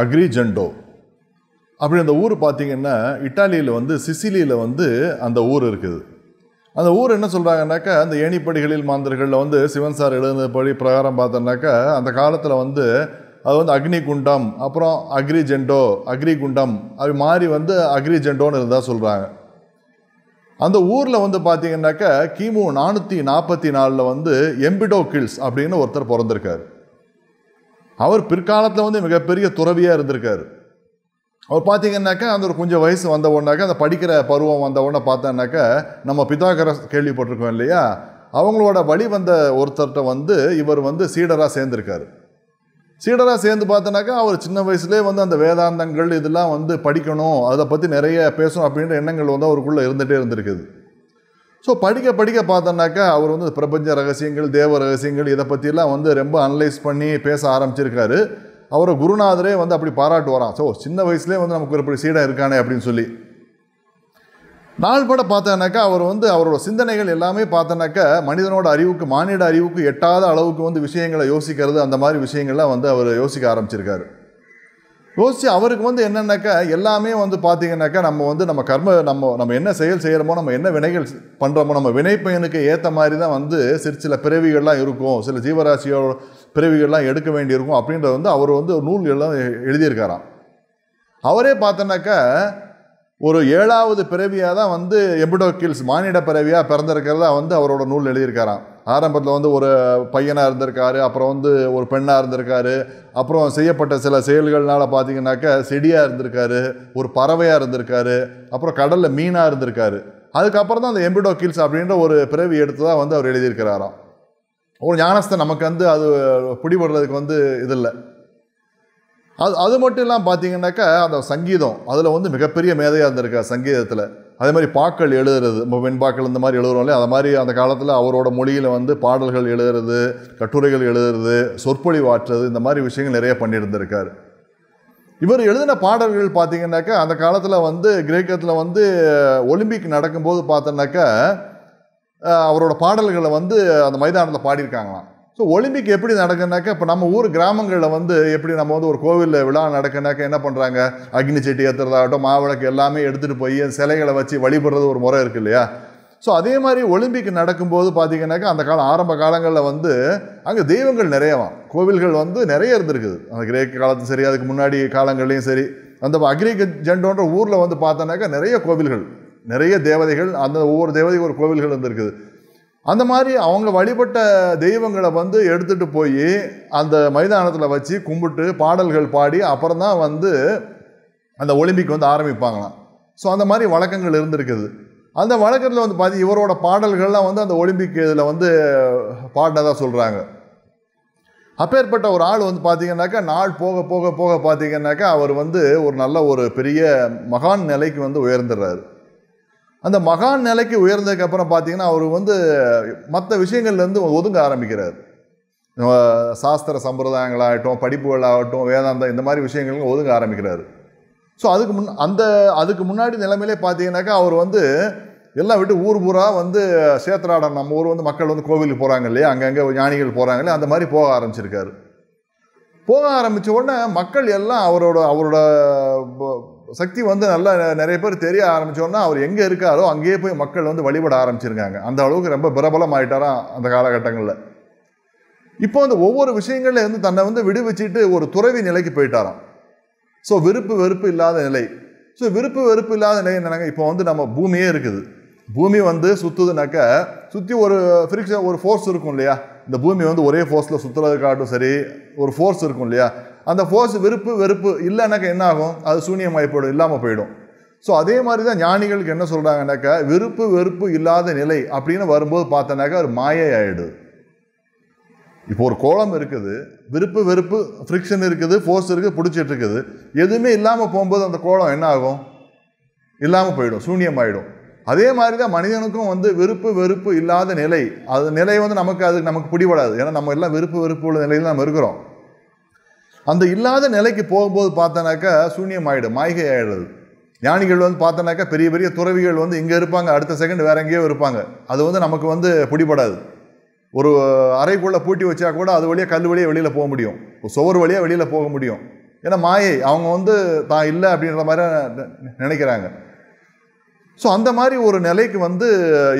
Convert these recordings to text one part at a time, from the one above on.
அக்ரிஜெண்டோ அப்படி அந்த ஊர் பார்த்திங்கன்னா இட்டாலியில் வந்து சிசிலியில் வந்து அந்த ஊர் இருக்குது அந்த ஊர் என்ன சொல்கிறாங்கனாக்கா அந்த ஏணிப்படிகளில் மாந்தர்களில் வந்து சிவன் சார் எழுந்தபடி பிரகாரம் பார்த்தோன்னாக்கா அந்த காலத்தில் வந்து அது வந்து அக்னி குண்டம் அப்புறம் அக்ரிஜெண்டோ அக்ரி குண்டம் அது மாதிரி வந்து அக்ரிஜெண்டோன்னு இருந்தால் சொல்கிறாங்க அந்த ஊரில் வந்து பார்த்தீங்கன்னாக்கா கிமு நானூற்றி நாற்பத்தி நாலில் வந்து எம்பிடோ கில்ஸ் அப்படின்னு ஒருத்தர் பிறந்திருக்காரு அவர் பிற்காலத்தில் வந்து மிகப்பெரிய துறவியாக இருந்திருக்கார் அவர் பார்த்தீங்கன்னாக்கா அந்த ஒரு கொஞ்சம் வயசு வந்த உடனாக்கா அந்த படிக்கிற பருவம் வந்த உடனே பார்த்தோன்னாக்கா நம்ம பிதாகர கேள்விப்பட்டிருக்கோம் இல்லையா அவங்களோட வழி வந்த ஒருத்தர்கிட்ட வந்து இவர் வந்து சீடராக சேர்ந்திருக்கார் சீடராக சேர்ந்து பார்த்தோன்னாக்கா அவர் சின்ன வயசுலேயே வந்து அந்த வேதாந்தங்கள் இதெல்லாம் வந்து படிக்கணும் அதை பற்றி நிறைய பேசணும் அப்படின்ற எண்ணங்கள் வந்து அவருக்குள்ளே இருந்துகிட்டே இருந்திருக்குது ஸோ படிக்க படிக்க பார்த்தோன்னாக்கா அவர் வந்து பிரபஞ்ச ரகசியங்கள் தேவ ரகசியங்கள் இதை பற்றிலாம் வந்து ரொம்ப அனலைஸ் பண்ணி பேச ஆரம்பிச்சிருக்காரு அவரை குருநாதரே வந்து அப்படி பாராட்டு வரான் ஸோ சின்ன வயசுலேயே வந்து நமக்கு இப்படி சீடம் இருக்கானே அப்படின்னு சொல்லி நாள் பட பார்த்தோன்னாக்கா அவர் வந்து அவரோட சிந்தனைகள் எல்லாமே பார்த்தோன்னாக்கா மனிதனோட அறிவுக்கு மானிட அறிவுக்கு எட்டாத அளவுக்கு வந்து விஷயங்களை யோசிக்கிறது அந்த மாதிரி விஷயங்கள்லாம் வந்து அவர் யோசிக்க ஆரம்பிச்சிருக்காரு யோசித்து அவருக்கு வந்து என்னென்னாக்கா எல்லாமே வந்து பார்த்தீங்கன்னாக்கா நம்ம வந்து நம்ம கர்ம நம்ம நம்ம என்ன செயல் செய்கிறோமோ நம்ம என்ன வினைகள் பண்ணுறோமோ நம்ம வினைப்பயனுக்கு ஏற்ற மாதிரி தான் வந்து சிறு சில பிறவிகள்லாம் இருக்கும் சில ஜீவராசியோட பிறவிகள்லாம் எடுக்க வேண்டியிருக்கும் அப்படின்றத வந்து அவர் வந்து நூல் எல்லாம் எழுதியிருக்காராம் அவரே பார்த்தோன்னாக்கா ஒரு ஏழாவது பிறவியாக தான் வந்து எம்பிடோக்கில்ஸ் மானிட பிறவியாக பிறந்திருக்கிறதா வந்து அவரோட நூல் எழுதியிருக்காராம் ஆரம்பத்தில் வந்து ஒரு பையனாக இருந்திருக்காரு அப்புறம் வந்து ஒரு பெண்ணாக இருந்திருக்காரு அப்புறம் செய்யப்பட்ட சில செயல்கள்னால் பார்த்தீங்கன்னாக்கா செடியாக இருந்திருக்காரு ஒரு பறவையாக இருந்திருக்காரு அப்புறம் கடலில் மீனாக இருந்திருக்காரு அதுக்கப்புறம் தான் அந்த எம்பிடோ கில்ஸ் அப்படின்ற ஒரு பிறவி எடுத்து தான் வந்து அவர் எழுதியிருக்கிறாராம் ஒரு ஞானஸ்தன் நமக்கு வந்து அது பிடிபடுறதுக்கு வந்து இது இல்லை அது அது மட்டும் இல்லாமல் பார்த்தீங்கன்னாக்கா அந்த சங்கீதம் அதில் வந்து மிகப்பெரிய மேதையாக இருந்திருக்கார் சங்கீதத்தில் அதே மாதிரி பாக்கள் எழுதுறது இப்போ வெண்பாக்கள் இந்த மாதிரி எழுதுறோம் இல்லையா அது மாதிரி அந்த காலத்தில் அவரோட மொழியில் வந்து பாடல்கள் எழுதுறது கட்டுரைகள் எழுதுறது சொற்பொழிவாற்றுறது இந்த மாதிரி விஷயங்கள் நிறைய பண்ணியிருந்திருக்கார் இவர் எழுதின பாடல்கள் பார்த்தீங்கன்னாக்கா அந்த காலத்தில் வந்து கிரேக்கத்தில் வந்து ஒலிம்பிக் நடக்கும்போது பார்த்தோன்னாக்கா அவரோட பாடல்களை வந்து அந்த மைதானத்தில் பாடியிருக்காங்களாம் ஸோ ஒலிம்பிக் எப்படி நடக்குனாக்கா இப்போ நம்ம ஊர் கிராமங்களில் வந்து எப்படி நம்ம வந்து ஒரு கோவிலில் விழா நடக்குனாக்கா என்ன பண்ணுறாங்க அக்னி செட்டி ஏற்றுறதாகட்டும் மாவிளக்கு எல்லாமே எடுத்துகிட்டு போய் சிலைகளை வச்சு வழிபடுறது ஒரு முறை இருக்குது இல்லையா ஸோ அதே மாதிரி ஒலிம்பிக் நடக்கும்போது பார்த்தீங்கன்னாக்கா அந்த காலம் ஆரம்ப காலங்களில் வந்து அங்கே தெய்வங்கள் நிறையவாம் கோவில்கள் வந்து நிறைய இருந்திருக்குது அந்த கிரேக்க காலத்து சரி அதுக்கு முன்னாடி காலங்கள்லேயும் சரி அந்த அக்ரிக ஜெண்டோன்ற ஊரில் வந்து பார்த்தோன்னாக்கா நிறைய கோவில்கள் நிறைய தேவதைகள் அந்த ஒவ்வொரு தேவதைக்கு ஒரு கோவில்கள் இருந்திருக்குது அந்த மாதிரி அவங்க வழிபட்ட தெய்வங்களை வந்து எடுத்துகிட்டு போய் அந்த மைதானத்தில் வச்சு கும்பிட்டு பாடல்கள் பாடி அப்புறம் தான் வந்து அந்த ஒலிம்பிக் வந்து ஆரம்பிப்பாங்களாம் ஸோ அந்த மாதிரி வழக்கங்கள் இருந்திருக்குது அந்த வழக்கத்தில் வந்து பார்த்தி இவரோட பாடல்கள்லாம் வந்து அந்த ஒலிம்பிக் இதில் வந்து பாடினதாக சொல்கிறாங்க அப்பேற்பட்ட ஒரு ஆள் வந்து பார்த்திங்கனாக்கா நாள் போக போக போக பார்த்தீங்கன்னாக்கா அவர் வந்து ஒரு நல்ல ஒரு பெரிய மகான் நிலைக்கு வந்து உயர்ந்துடுறாரு அந்த மகான் நிலைக்கு உயர்ந்ததுக்கப்புறம் பார்த்தீங்கன்னா அவர் வந்து மற்ற விஷயங்கள்லேருந்து ஒதுங்க ஆரம்பிக்கிறார் சாஸ்திர சம்பிரதாயங்களாகட்டும் படிப்புகளாகட்டும் வேதாந்தம் இந்த மாதிரி விஷயங்களுக்கு ஒதுங்க ஆரம்பிக்கிறார் ஸோ அதுக்கு முன் அந்த அதுக்கு முன்னாடி நிலைமையிலே பார்த்தீங்கன்னாக்கா அவர் வந்து எல்லாம் விட்டு ஊர் பூரா வந்து சேத்திராடம் நம்ம ஊர் வந்து மக்கள் வந்து கோவிலுக்கு போகிறாங்க இல்லையா அங்கங்கே ஞானிகள் போகிறாங்க இல்லையா அந்த மாதிரி போக ஆரம்பிச்சிருக்காரு போக ஆரம்பித்த உடனே மக்கள் எல்லாம் அவரோட அவரோட சக்தி வந்து நல்லா நிறைய பேர் தெரிய ஆரம்பித்தோன்னா அவர் எங்கே இருக்காரோ அங்கேயே போய் மக்கள் வந்து வழிபட ஆரம்பிச்சிருக்காங்க அந்த அளவுக்கு ரொம்ப பிரபலம் ஆகிட்டாராம் அந்த காலகட்டங்களில் இப்போ அந்த ஒவ்வொரு விஷயங்கள்ல இருந்து தன்னை வந்து விடுவிச்சிட்டு ஒரு துறவி நிலைக்கு போயிட்டாராம் ஸோ விருப்பு வெறுப்பு இல்லாத நிலை ஸோ விருப்பு வெறுப்பு இல்லாத நிலை என்னங்க இப்போ வந்து நம்ம பூமியே இருக்குது பூமி வந்து சுற்றுதுனாக்க சுற்றி ஒரு ஃப்ரிக்ஷன் ஒரு ஃபோர்ஸ் இருக்கும் இல்லையா இந்த பூமி வந்து ஒரே ஃபோர்ஸில் சுற்றுறதுக்காகட்டும் சரி ஒரு ஃபோர்ஸ் இருக்கும் இல்லையா அந்த ஃபோர்ஸ் வெறுப்பு வெறுப்பு இல்லைனாக்கா என்ன ஆகும் அது சூனியமாகி போயிடும் இல்லாமல் போயிடும் ஸோ அதே மாதிரி தான் ஞானிகளுக்கு என்ன சொல்கிறாங்கனாக்கா விருப்பு வெறுப்பு இல்லாத நிலை அப்படின்னு வரும்போது பார்த்தோன்னாக்கா ஒரு மாயை ஆகிடுது இப்போ ஒரு கோலம் இருக்குது விருப்பு வெறுப்பு ஃப்ரிக்ஷன் இருக்குது ஃபோர்ஸ் இருக்குது பிடிச்சிட்டு இருக்குது எதுவுமே இல்லாமல் போகும்போது அந்த கோலம் என்ன ஆகும் இல்லாமல் போயிடும் ஆகிடும் அதே மாதிரி தான் மனிதனுக்கும் வந்து விருப்பு வெறுப்பு இல்லாத நிலை அது நிலை வந்து நமக்கு அது நமக்கு பிடிபடாது ஏன்னா நம்ம எல்லாம் விருப்பு வெறுப்பு உள்ள நிலையில் நம்ம இருக்கிறோம் அந்த இல்லாத நிலைக்கு போகும்போது பார்த்தோன்னாக்கா சூன்யம் ஆகிடும் மாய்கை ஆகிடுது ஞானிகள் வந்து பார்த்தோன்னாக்கா பெரிய பெரிய துறவிகள் வந்து இங்கே இருப்பாங்க அடுத்த செகண்ட் வேற எங்கேயோ இருப்பாங்க அது வந்து நமக்கு வந்து பிடிபடாது ஒரு அறைக்குள்ளே பூட்டி வச்சா கூட அது வழியாக கல் வழியாக வெளியில் போக முடியும் ஒரு சுவர் வழியாக வெளியில் போக முடியும் ஏன்னா மாயை அவங்க வந்து தான் இல்லை அப்படின்ற மாதிரி நினைக்கிறாங்க ஸோ அந்த மாதிரி ஒரு நிலைக்கு வந்து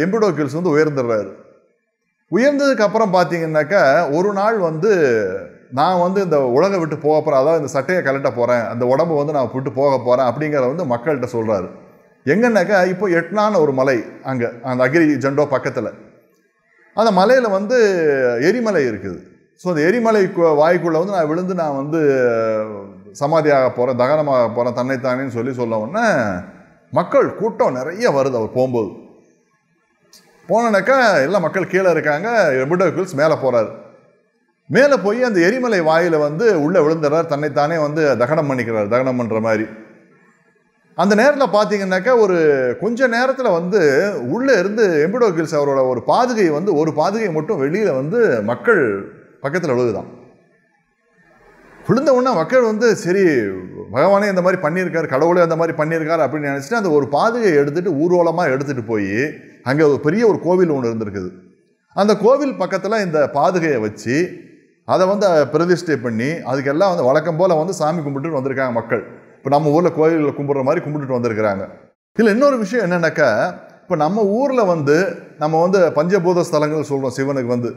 எம்பிடோக்கில்ஸ் வந்து உயர்ந்துடுறாரு உயர்ந்ததுக்கு அப்புறம் பார்த்தீங்கன்னாக்கா ஒரு நாள் வந்து நான் வந்து இந்த உலகை விட்டு போக போகிறேன் அதாவது இந்த சட்டையை கலட்ட போகிறேன் அந்த உடம்பு வந்து நான் விட்டு போக போகிறேன் அப்படிங்கிறத வந்து மக்கள்கிட்ட சொல்கிறாரு எங்கன்னாக்கா இப்போ எட்னான ஒரு மலை அங்கே அந்த அக்ரி ஜெண்டோ பக்கத்தில் அந்த மலையில் வந்து எரிமலை இருக்குது ஸோ அந்த எரிமலை வாய்க்குள்ளே வந்து நான் விழுந்து நான் வந்து சமாதியாக போகிறேன் தகனமாக போகிறேன் தன்னைத்தானேன்னு சொல்லி சொல்ல உடனே மக்கள் கூட்டம் நிறைய வருது அவர் போகும்போது போனனாக்கா எல்லா மக்கள் கீழே இருக்காங்க பிடோக்கிள்ஸ் மேலே போகிறார் மேலே போய் அந்த எரிமலை வாயில் வந்து உள்ளே விழுந்துறார் தன்னைத்தானே வந்து தகனம் பண்ணிக்கிறார் தகனம் பண்ணுற மாதிரி அந்த நேரத்தில் பார்த்தீங்கன்னாக்கா ஒரு கொஞ்ச நேரத்தில் வந்து உள்ளே இருந்து எம்புடோகில்ஸ் அவரோட ஒரு பாதுகை வந்து ஒரு பாதுகை மட்டும் வெளியில் வந்து மக்கள் பக்கத்தில் விழுகுதான் விழுந்த உடனே மக்கள் வந்து சரி பகவானே இந்த மாதிரி பண்ணியிருக்காரு கடவுளே அந்த மாதிரி பண்ணியிருக்காரு அப்படின்னு நினச்சிட்டு அந்த ஒரு பாதையை எடுத்துகிட்டு ஊர்வலமாக எடுத்துகிட்டு போய் அங்கே ஒரு பெரிய ஒரு கோவில் ஒன்று இருந்திருக்குது அந்த கோவில் பக்கத்தில் இந்த பாதுகையை வச்சு அதை வந்து பிரதிஷ்டை பண்ணி அதுக்கெல்லாம் வந்து வழக்கம் போல் வந்து சாமி கும்பிட்டுட்டு வந்திருக்காங்க மக்கள் இப்போ நம்ம ஊரில் கோவிலில் கும்பிட்ற மாதிரி கும்பிட்டுட்டு வந்திருக்கிறாங்க இதில் இன்னொரு விஷயம் என்னென்னாக்கா இப்போ நம்ம ஊரில் வந்து நம்ம வந்து பஞ்சபூத ஸ்தலங்கள் சொல்கிறோம் சிவனுக்கு வந்து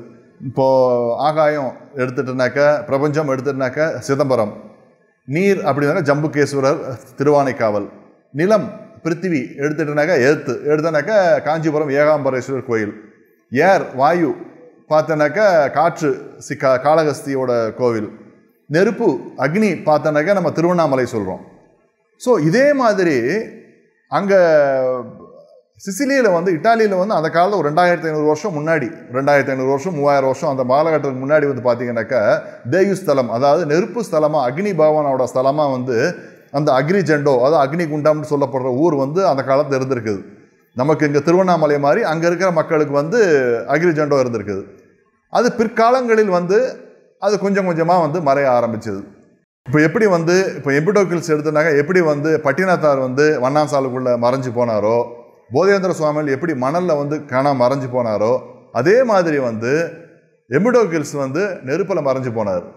இப்போது ஆகாயம் எடுத்துட்டனாக்கா பிரபஞ்சம் எடுத்துட்டனாக்கா சிதம்பரம் நீர் அப்படின்னாக்கா ஜம்புகேஸ்வரர் திருவானைக்காவல் நிலம் பிருத்திவி எடுத்துட்டனாக்கா எழுத்து எடுத்தனாக்கா காஞ்சிபுரம் ஏகாம்பரேஸ்வரர் கோயில் ஏர் வாயு பார்த்தனாக்கா காற்று சிக்கா காளகஸ்தியோட கோவில் நெருப்பு அக்னி பார்த்தனாக்கா நம்ம திருவண்ணாமலை சொல்கிறோம் ஸோ இதே மாதிரி அங்கே சிசிலியில் வந்து இட்டாலியில் வந்து அந்த காலத்தில் ஒரு ரெண்டாயிரத்தி ஐநூறு வருஷம் முன்னாடி ரெண்டாயிரத்தி ஐநூறு வருஷம் மூவாயிரம் வருஷம் அந்த காலகட்டத்துக்கு முன்னாடி வந்து பார்த்தீங்கன்னாக்கா தேயு ஸ்தலம் அதாவது நெருப்பு ஸ்தலமாக அக்னி பவனோட ஸ்தலமாக வந்து அந்த அக்னி ஜெண்டோ அதாவது அக்னி குண்டம்னு சொல்லப்படுற ஊர் வந்து அந்த காலத்தில் இருந்திருக்குது நமக்கு இங்கே திருவண்ணாமலை மாதிரி அங்கே இருக்கிற மக்களுக்கு வந்து அக்னி ஜெண்டோ இருந்திருக்குது அது பிற்காலங்களில் வந்து அது கொஞ்சம் கொஞ்சமாக வந்து மறைய ஆரம்பிச்சது இப்போ எப்படி வந்து இப்போ எம்பிடோக்கில்ஸ் எடுத்தனாக்க எப்படி வந்து பட்டினத்தார் வந்து வண்ணாசாலுக்குள்ளே மறைஞ்சு போனாரோ போதேந்திர சுவாமிகள் எப்படி மணலில் வந்து காணாம மறைஞ்சு போனாரோ அதே மாதிரி வந்து கில்ஸ் வந்து நெருப்பில் மறைஞ்சு போனார்